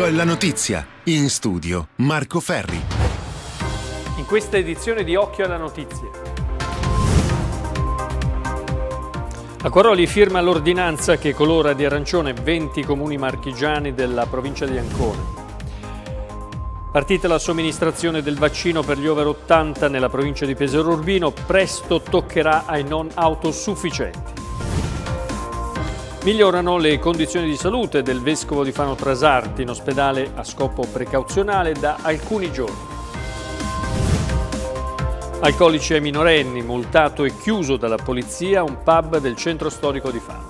occhio la notizia. In studio Marco Ferri. In questa edizione di Occhio alla notizia. Quaroli firma l'ordinanza che colora di arancione 20 comuni marchigiani della provincia di Ancona. Partita la somministrazione del vaccino per gli over 80 nella provincia di Pesaro Urbino, presto toccherà ai non autosufficienti. Migliorano le condizioni di salute del vescovo di Fano Trasarti in ospedale a scopo precauzionale da alcuni giorni. Alcolici ai minorenni, multato e chiuso dalla polizia un pub del centro storico di Fano.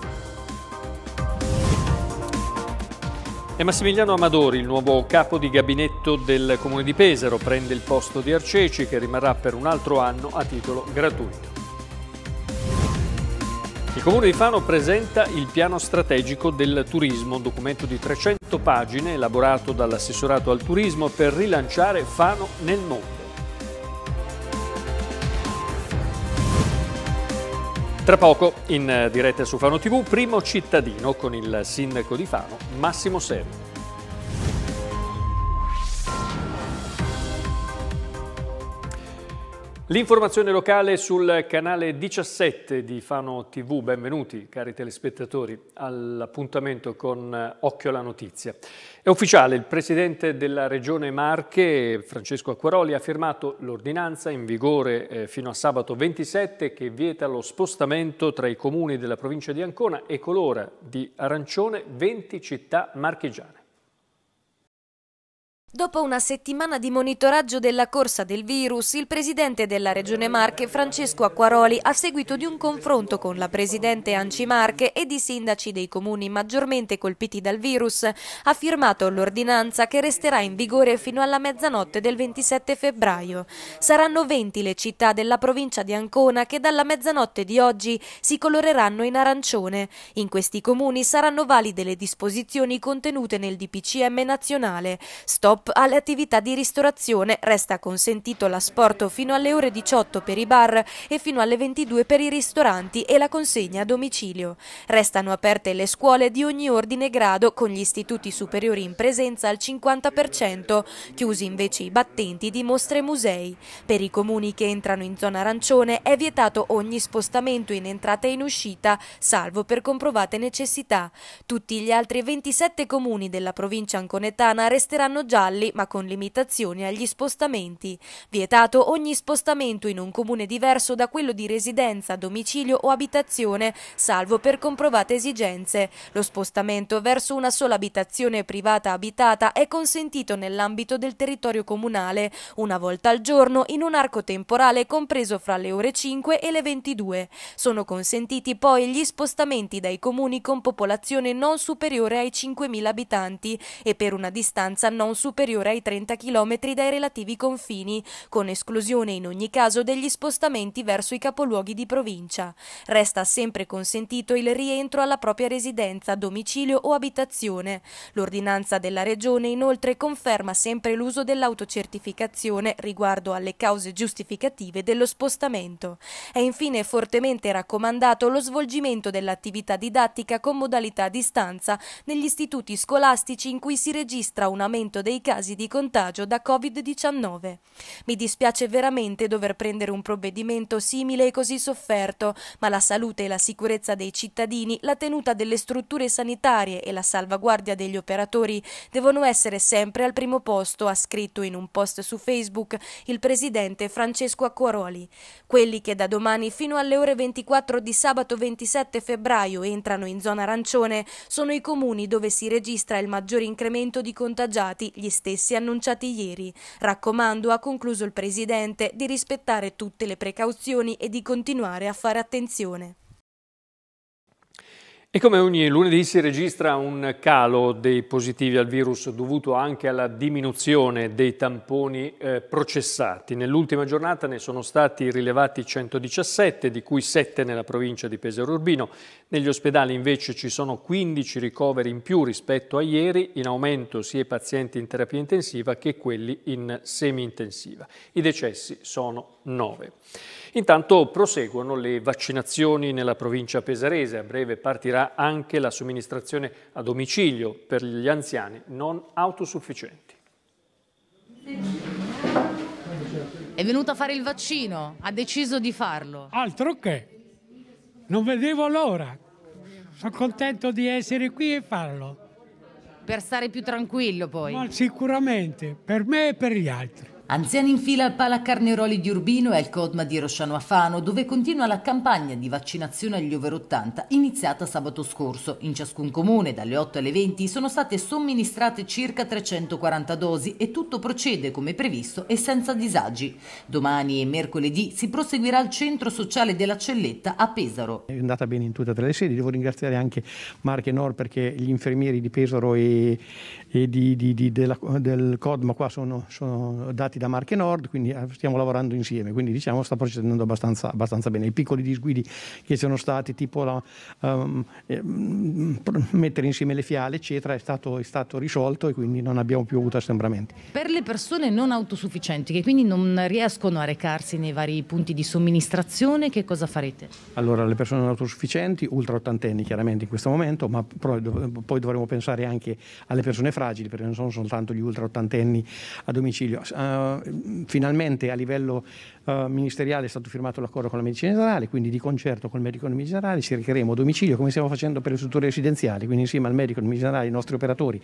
E Massimiliano Amadori, il nuovo capo di gabinetto del Comune di Pesaro, prende il posto di Arceci che rimarrà per un altro anno a titolo gratuito. Comune di Fano presenta il piano strategico del turismo, un documento di 300 pagine elaborato dall'assessorato al turismo per rilanciare Fano nel mondo. Tra poco, in eh, diretta su Fano TV, primo cittadino con il sindaco di Fano, Massimo Serri. L'informazione locale sul canale 17 di Fano TV. Benvenuti cari telespettatori all'appuntamento con Occhio alla Notizia. È ufficiale, il Presidente della Regione Marche, Francesco Acquaroli, ha firmato l'ordinanza in vigore eh, fino a sabato 27 che vieta lo spostamento tra i comuni della provincia di Ancona e colora di arancione 20 città marchigiane. Dopo una settimana di monitoraggio della corsa del virus, il presidente della Regione Marche, Francesco Acquaroli, a seguito di un confronto con la presidente Anci Marche ed i sindaci dei comuni maggiormente colpiti dal virus, ha firmato l'ordinanza che resterà in vigore fino alla mezzanotte del 27 febbraio. Saranno 20 le città della provincia di Ancona che dalla mezzanotte di oggi si coloreranno in arancione. In questi comuni saranno valide le disposizioni contenute nel DPCM nazionale. Stop shop, alle attività di ristorazione resta consentito l'asporto fino alle ore 18 per i bar e fino alle 22 per i ristoranti e la consegna a domicilio. Restano aperte le scuole di ogni ordine e grado con gli istituti superiori in presenza al 50%, chiusi invece i battenti di mostre e musei. Per i comuni che entrano in zona arancione è vietato ogni spostamento in entrata e in uscita, salvo per comprovate necessità. Tutti gli altri 27 comuni della provincia anconetana resteranno gialli valli, ma con limitazioni agli spostamenti. Vietato ogni spostamento in un comune diverso da quello di residenza, domicilio o abitazione, salvo per comprovate esigenze. Lo spostamento verso una sola abitazione privata abitata è consentito nell'ambito del territorio comunale, una volta al giorno in un arco temporale compreso fra le ore 5 e le 22. Sono consentiti poi gli spostamenti dai comuni con popolazione non superiore ai 5.000 abitanti e per una distanza non superiore superiore ai 30 km dai relativi confini, con esclusione in ogni caso degli spostamenti verso i capoluoghi di provincia. Resta sempre consentito il rientro alla propria residenza, domicilio o abitazione. L'ordinanza della Regione inoltre conferma sempre l'uso dell'autocertificazione riguardo alle cause giustificative dello spostamento. È infine fortemente raccomandato lo svolgimento dell'attività didattica con modalità a distanza negli istituti scolastici in cui si registra un aumento dei casi casi di contagio da Covid-19. Mi dispiace veramente dover prendere un provvedimento simile e così sofferto, ma la salute e la sicurezza dei cittadini, la tenuta delle strutture sanitarie e la salvaguardia degli operatori devono essere sempre al primo posto, ha scritto in un post su Facebook il presidente Francesco Acquaroli. Quelli che da domani fino alle ore 24 di sabato 27 febbraio entrano in zona arancione sono i comuni dove si registra il maggior incremento di contagiati, gli stessi annunciati ieri. Raccomando, ha concluso il Presidente, di rispettare tutte le precauzioni e di continuare a fare attenzione. E come ogni lunedì si registra un calo dei positivi al virus dovuto anche alla diminuzione dei tamponi eh, processati. Nell'ultima giornata ne sono stati rilevati 117, di cui 7 nella provincia di Pesaro Urbino, negli ospedali invece ci sono 15 ricoveri in più rispetto a ieri, in aumento sia i pazienti in terapia intensiva che quelli in semi-intensiva. I decessi sono 9. Intanto proseguono le vaccinazioni nella provincia pesarese, a breve partirà anche la somministrazione a domicilio per gli anziani non autosufficienti. È venuto a fare il vaccino, ha deciso di farlo. Altro che, non vedevo l'ora sono contento di essere qui e farlo. Per stare più tranquillo poi? Ma sicuramente, per me e per gli altri. Anziani in fila al Palacarneroli di Urbino e al Codma di Rosciano Afano, dove continua la campagna di vaccinazione agli over 80 iniziata sabato scorso. In ciascun comune, dalle 8 alle 20, sono state somministrate circa 340 dosi e tutto procede come previsto e senza disagi. Domani e mercoledì si proseguirà al centro sociale della Celletta a Pesaro. È andata bene in tutte e tre le sedi. Devo ringraziare anche Marche Nor perché gli infermieri di Pesaro e, e di, di, di, della, del Codma qua sono, sono dati trasportati da Marche Nord, quindi eh, stiamo lavorando insieme, quindi diciamo sta procedendo abbastanza, abbastanza bene. I piccoli disguidi che sono stati, tipo la, um, mettere insieme le fiale, eccetera, è stato, è stato, risolto e quindi non abbiamo più avuto assembramenti. Per le persone non autosufficienti, che quindi non riescono a recarsi nei vari punti di somministrazione, che cosa farete? Allora, le persone non autosufficienti, ultra ottantenni chiaramente in questo momento, ma poi dovremo pensare anche alle persone fragili, perché non sono soltanto gli ultra ottantenni a domicilio. Uh, eh, finalmente a livello uh, ministeriale è stato firmato l'accordo con la medicina generale, quindi di concerto con il medico di medicina generale ci recheremo a domicilio come stiamo facendo per le strutture residenziali, quindi insieme al medico di medicina generale, i nostri operatori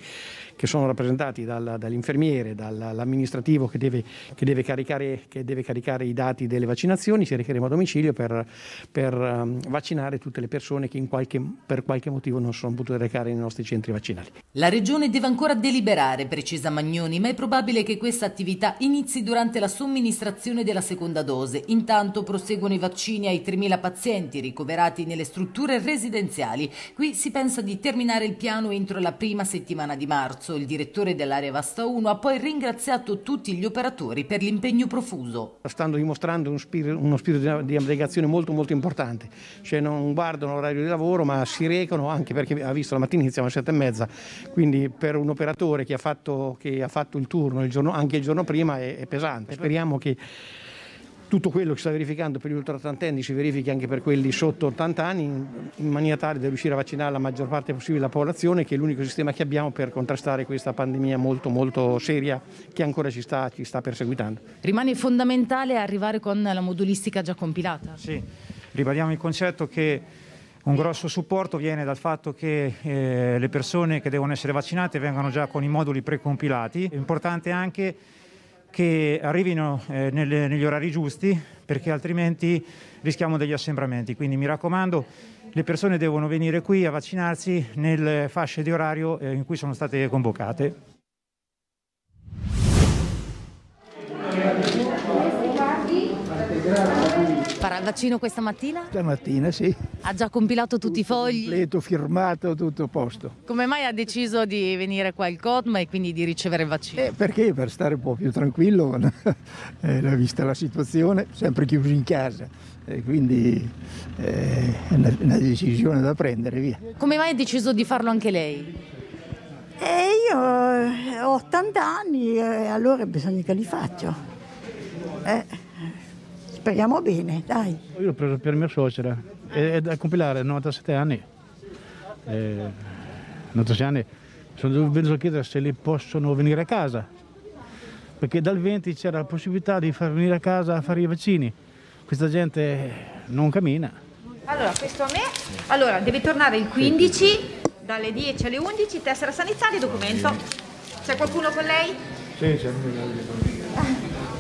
che sono rappresentati dal, dall'infermiere, dall'amministrativo che deve, che, deve caricare, che deve, caricare, i dati delle vaccinazioni, ci recheremo a domicilio per, per um, vaccinare tutte le persone che qualche, per qualche motivo non sono potute recare nei nostri centri vaccinali. La regione deve ancora deliberare, precisa Magnoni, ma è probabile che questa attività in inizi durante la somministrazione della seconda dose. Intanto proseguono i vaccini ai 3.000 pazienti ricoverati nelle strutture residenziali. Qui si pensa di terminare il piano entro la prima settimana di marzo. Il direttore dell'area Vasta 1 ha poi ringraziato tutti gli operatori per l'impegno profuso. Stanno dimostrando uno spirito, uno spirito di aggregazione molto molto importante, cioè non guardano l'orario di lavoro ma si recano anche perché ha visto la mattina iniziamo alle sette e mezza, quindi per un operatore che ha fatto, che ha fatto il turno il giorno, anche il giorno prima è, è pesante. Speriamo che tutto quello che sta verificando per gli ultra 80 anni si verifichi anche per quelli sotto 80 anni in maniera tale da riuscire a vaccinare la maggior parte possibile della popolazione che è l'unico sistema che abbiamo per contrastare questa pandemia molto molto seria che ancora ci sta, ci sta perseguitando. Rimane fondamentale arrivare con la modulistica già compilata? Sì, ribadiamo il concetto che un grosso supporto viene dal fatto che eh, le persone che devono essere vaccinate vengano già con i moduli precompilati. È importante anche che arrivino eh, nelle, negli orari giusti perché altrimenti rischiamo degli assembramenti. Quindi mi raccomando, le persone devono venire qui a vaccinarsi nelle fasce di orario eh, in cui sono state convocate. farà il vaccino questa mattina? Stamattina sì. Ha già compilato tutto, tutti i fogli? Completo, firmato, tutto a posto. Come mai ha deciso di venire qua al CODMA e quindi di ricevere il vaccino? Eh, perché per stare un po' più tranquillo, eh, vista la situazione, sempre chiusi in casa. Eh, quindi eh, è una, una decisione da prendere, via. Come mai ha deciso di farlo anche lei? Eh, io eh, ho 80 anni e eh, allora bisogna che li faccio. Eh speriamo bene, dai. Io l'ho preso per mia suocera, è, è da compilare 97 anni. Eh, 96 anni, sono venuto a chiedere se li possono venire a casa, perché dal 20 c'era la possibilità di far venire a casa a fare i vaccini. Questa gente non cammina. Allora, questo a me. Allora, devi tornare il 15, dalle 10 alle 11, tessera sanitaria e documento. C'è qualcuno con lei? Sì, c'è.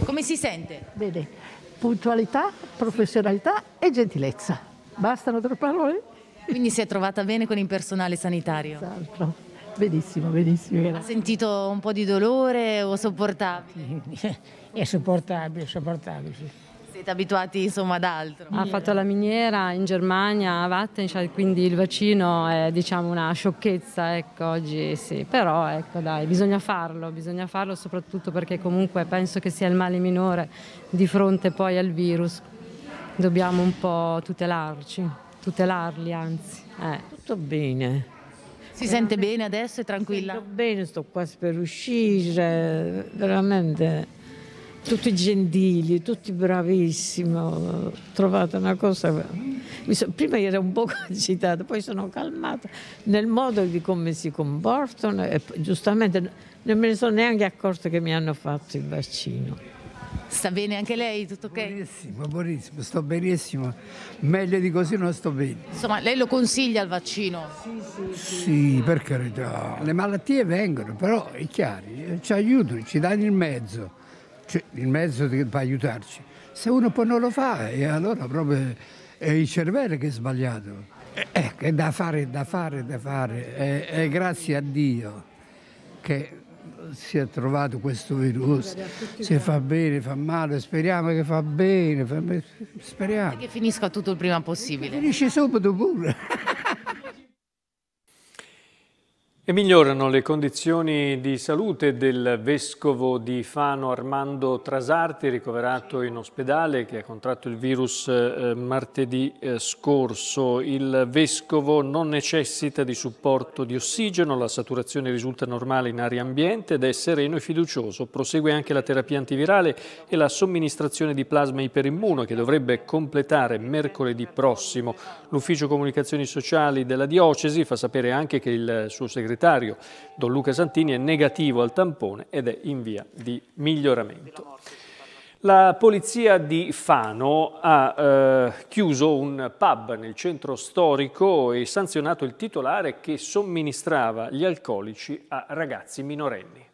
Come si sente? Bene puntualità, professionalità e gentilezza. Bastano tre parole? Quindi si è trovata bene con il personale sanitario? Esatto. Benissimo, benissimo. Ha sentito un po' di dolore o sopportabile? Sì, è sopportabile, è sopportabile. Sì. Siete abituati insomma ad altro. Ha fatto la miniera in Germania, a Wattenscheid, quindi il vaccino è diciamo una sciocchezza, ecco, oggi sì. Però ecco dai, bisogna farlo, bisogna farlo soprattutto perché comunque penso che sia il male minore di fronte poi al virus. Dobbiamo un po' tutelarci, tutelarli anzi. Eh. Tutto bene. Si sente bene adesso? e tranquilla? Sto bene, sto quasi per uscire, veramente tutti gentili, tutti bravissimi. Ho trovato una cosa. Prima ero un po' agitata, poi sono calmata nel modo di come si comportano e giustamente non me ne sono neanche accorta che mi hanno fatto il vaccino. Sta bene anche lei? Tutto ok? Benissimo, benissimo, sto benissimo. Meglio di così non sto bene. Insomma, lei lo consiglia il vaccino? Sì, sì, sì. sì per carità. Le malattie vengono, però è chiaro, ci aiutano, ci danno il mezzo cioè, il mezzo per aiutarci. Se uno poi non lo fa, e allora proprio è il cervello che è sbagliato. Eh, è da fare, da fare, da fare. E, e grazie a Dio che si è trovato questo virus. Se fa bene, fa male, speriamo che fa bene, fa bene. speriamo. E che finisca tutto il prima possibile. Finisce subito pure. E migliorano le condizioni di salute del vescovo di Fano Armando Trasarti, ricoverato in ospedale, che ha contratto il virus eh, martedì eh, scorso. Il vescovo non necessita di supporto di ossigeno, la saturazione risulta normale in aria ambiente ed è sereno e fiducioso. Prosegue anche la terapia antivirale e la somministrazione di plasma iperimmuno, che dovrebbe completare mercoledì prossimo. L'Ufficio Comunicazioni Sociali della Diocesi fa sapere anche che il suo segretario segretario Don Luca Santini è negativo al tampone ed è in via di miglioramento. La polizia di Fano ha eh, chiuso un pub nel centro storico e sanzionato il titolare che somministrava gli alcolici a ragazzi minorenni.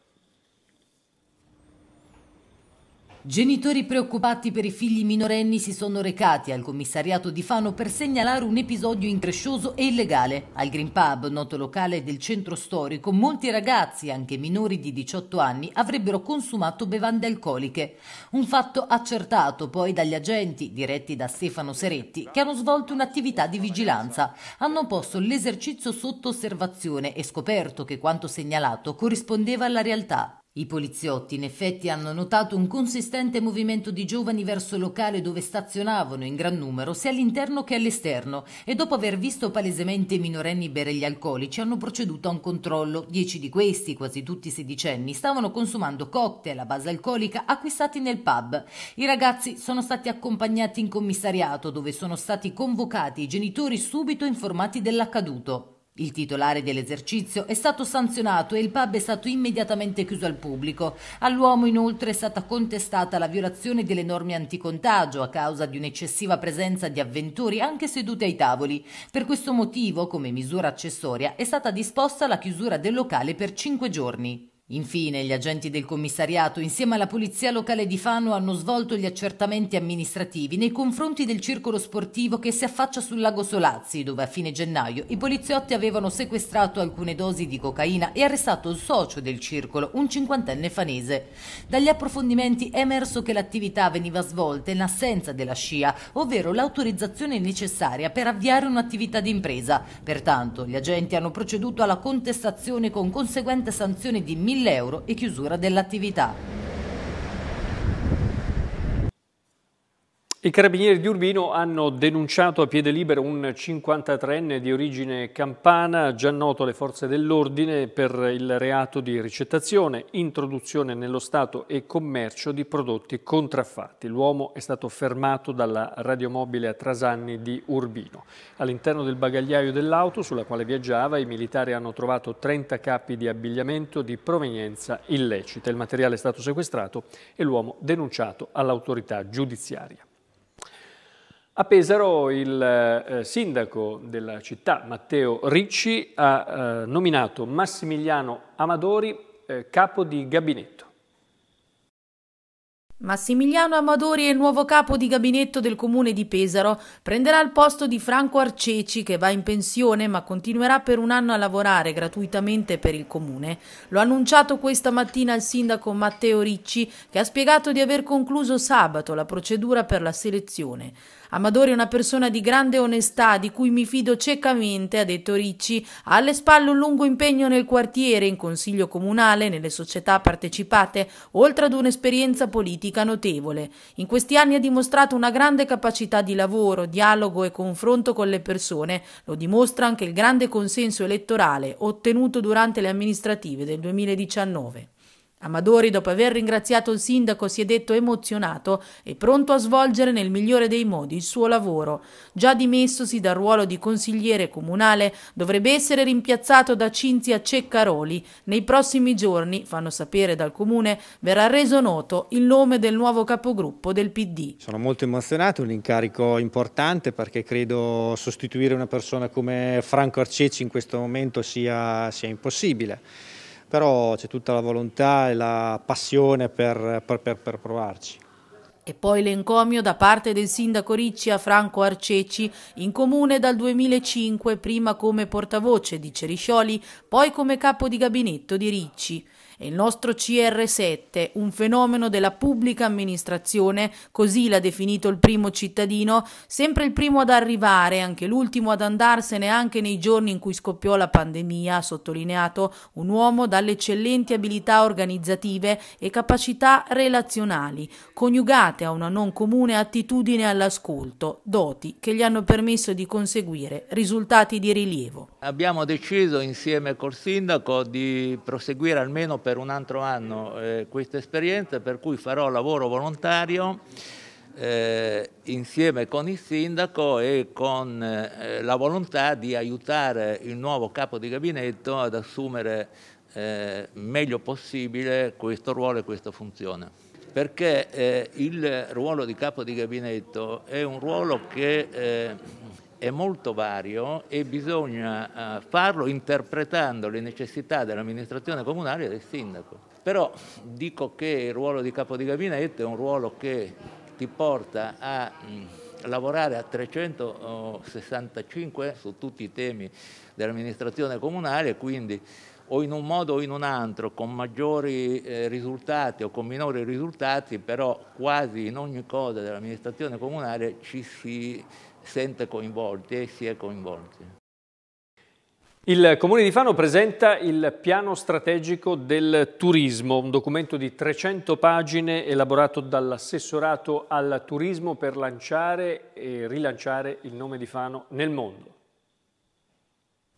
Genitori preoccupati per i figli minorenni si sono recati al commissariato di Fano per segnalare un episodio increscioso e illegale. Al Green Pub, noto locale del centro storico, molti ragazzi, anche minori di 18 anni, avrebbero consumato bevande alcoliche. Un fatto accertato poi dagli agenti, diretti da Stefano Seretti, che hanno svolto un'attività di vigilanza. Hanno posto l'esercizio sotto osservazione e scoperto che quanto segnalato corrispondeva alla realtà. I poliziotti in effetti hanno notato un consistente movimento di giovani verso il locale dove stazionavano in gran numero sia all'interno che all'esterno e dopo aver visto palesemente i minorenni bere gli alcolici hanno proceduto a un controllo. Dieci di questi, quasi tutti sedicenni, stavano consumando cocktail a base alcolica acquistati nel pub. I ragazzi sono stati accompagnati in commissariato dove sono stati convocati i genitori subito informati dell'accaduto. Il titolare dell'esercizio è stato sanzionato e il pub è stato immediatamente chiuso al pubblico. All'uomo inoltre è stata contestata la violazione delle norme anticontagio a causa di un'eccessiva presenza di avventori anche seduti ai tavoli. Per questo motivo, come misura accessoria, è stata disposta la chiusura del locale per cinque giorni. Infine, gli agenti del commissariato, insieme alla polizia locale di Fano, hanno svolto gli accertamenti amministrativi nei confronti del circolo sportivo che si affaccia sul lago Solazzi, dove a fine gennaio i poliziotti avevano sequestrato alcune dosi di cocaina e arrestato il socio del circolo, un cinquantenne fanese. Dagli approfondimenti è emerso che l'attività veniva svolta in assenza della SCIA, ovvero l'autorizzazione necessaria per avviare un'attività d'impresa. Pertanto, gli agenti hanno proceduto alla contestazione con conseguente sanzione di 1.000 1.000 euro e chiusura dell'attività. I carabinieri di Urbino hanno denunciato a piede libero un 53enne di origine campana, già noto alle forze dell'ordine per il reato di ricettazione, introduzione nello Stato e commercio di prodotti contraffatti. L'uomo è stato fermato dalla radiomobile a Trasanni di Urbino. All'interno del bagagliaio dell'auto sulla quale viaggiava i militari hanno trovato 30 capi di abbigliamento di provenienza illecita. Il materiale è stato sequestrato e l'uomo denunciato all'autorità giudiziaria. A Pesaro il eh, sindaco della città, Matteo Ricci, ha eh, nominato Massimiliano Amadori eh, capo di gabinetto. Massimiliano Amadori è il nuovo capo di gabinetto del comune di Pesaro, prenderà il posto di Franco Arceci che va in pensione ma continuerà per un anno a lavorare gratuitamente per il comune. Lo ha annunciato questa mattina il sindaco Matteo Ricci che ha spiegato di aver concluso sabato la procedura per la selezione. Amadori è una persona di grande onestà di cui mi fido ciecamente, ha detto Ricci. Ha alle spalle un lungo impegno nel quartiere, in consiglio comunale, nelle società partecipate, oltre ad un'esperienza politica notevole. In questi anni ha dimostrato una grande capacità di lavoro, dialogo e confronto con le persone. Lo dimostra anche il grande consenso elettorale ottenuto durante le amministrative del 2019. Amadori, dopo aver ringraziato il sindaco, si è detto emozionato e pronto a svolgere nel migliore dei modi il suo lavoro. Già dimessosi dal ruolo di consigliere comunale, dovrebbe essere rimpiazzato da Cinzia Ceccaroli. Nei prossimi giorni, fanno sapere dal comune, verrà reso noto il nome del nuovo capogruppo del PD. Sono molto emozionato, un incarico importante perché credo sostituire una persona come Franco Arceci in questo momento sia, sia impossibile però c'è tutta la volontà e la passione per, per, per, per provarci. E poi l'encomio da parte del sindaco Ricci a Franco Arceci, in comune dal 2005, prima come portavoce di Ceriscioli, poi come capo di gabinetto di Ricci e il nostro CR7, un fenomeno della pubblica amministrazione, così l'ha definito il primo cittadino, sempre il primo ad arrivare, anche l'ultimo ad andarsene anche nei giorni in cui scoppiò la pandemia, ha sottolineato un uomo dalle eccellenti abilità organizzative e capacità relazionali, coniugate a una non comune attitudine all'ascolto, doti che gli hanno permesso di conseguire risultati di rilievo. Abbiamo deciso insieme col sindaco di proseguire almeno per un altro anno eh, questa esperienza per cui farò lavoro volontario eh, insieme con il sindaco e con eh, la volontà di aiutare il nuovo capo di gabinetto ad assumere eh, meglio possibile questo ruolo e questa funzione. Perché eh, il ruolo di capo di gabinetto è un ruolo che eh, è molto vario e bisogna eh, farlo interpretando le necessità dell'amministrazione comunale e del sindaco. Però dico che il ruolo di capo di gabinetto è un ruolo che ti porta a mm, lavorare a 365 su tutti i temi dell'amministrazione comunale, quindi o in un modo o in un altro, con maggiori eh, risultati o con minori risultati, però quasi in ogni cosa dell'amministrazione comunale ci si sente coinvolti e si è coinvolti. Il Comune di Fano presenta il piano strategico del turismo, un documento di 300 pagine elaborato dall'assessorato al turismo per lanciare e rilanciare il nome di Fano nel mondo.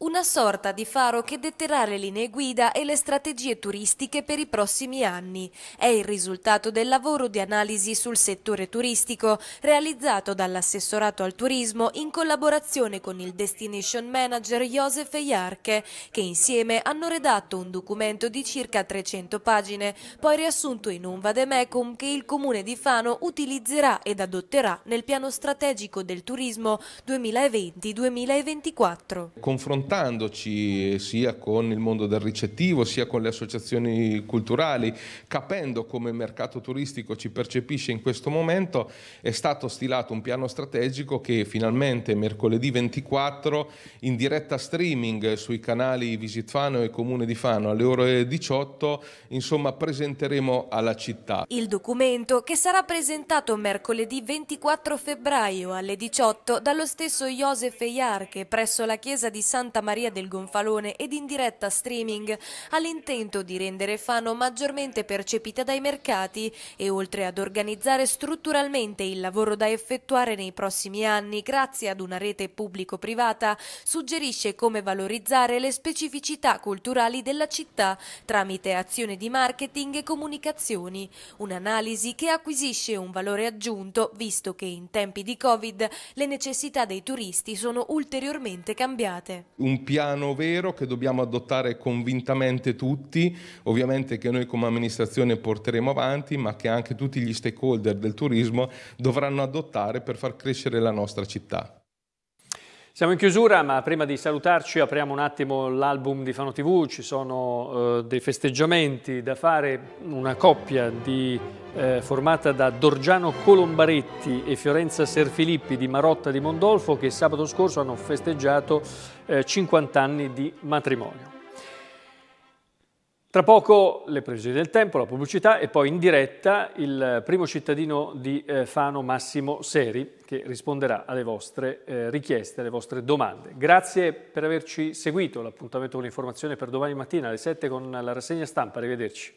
Una sorta di faro che detterà le linee guida e le strategie turistiche per i prossimi anni. È il risultato del lavoro di analisi sul settore turistico realizzato dall'assessorato al turismo in collaborazione con il destination manager Josef Iarche, che insieme hanno redatto un documento di circa 300 pagine, poi riassunto in un vademecum che il comune di Fano utilizzerà ed adotterà nel piano strategico del turismo 2020-2024 confrontandoci sia con il mondo del ricettivo, sia con le associazioni culturali, capendo come il mercato turistico ci percepisce in questo momento, è stato stilato un piano strategico che finalmente mercoledì 24 in diretta streaming sui canali Visit Fano e Comune di Fano alle ore 18, insomma, presenteremo alla città. Il documento che sarà presentato mercoledì 24 febbraio alle 18 dallo stesso Josef Iarche presso la chiesa di Santa Santa Maria del Gonfalone ed in diretta streaming all'intento di rendere Fano maggiormente percepita dai mercati e oltre ad organizzare strutturalmente il lavoro da effettuare nei prossimi anni grazie ad una rete pubblico-privata, suggerisce come valorizzare le specificità culturali della città tramite azioni di marketing e comunicazioni, un'analisi che acquisisce un valore aggiunto visto che in tempi di Covid le necessità dei turisti sono ulteriormente cambiate un piano vero che dobbiamo adottare convintamente tutti, ovviamente che noi come amministrazione porteremo avanti, ma che anche tutti gli stakeholder del turismo dovranno adottare per far crescere la nostra città. Siamo in chiusura, ma prima di salutarci apriamo un attimo l'album di Fano TV, ci sono eh, dei festeggiamenti da fare, una coppia di, eh, formata da Dorgiano Colombaretti e Fiorenza Serfilippi di Marotta di Mondolfo che sabato scorso hanno festeggiato eh, 50 anni di matrimonio. Tra poco le previsioni del tempo, la pubblicità e poi in diretta il primo cittadino di eh, Fano Massimo Seri che risponderà alle vostre eh, richieste, alle vostre domande. Grazie per averci seguito, l'appuntamento con l'informazione per domani mattina alle 7 con la rassegna stampa, arrivederci.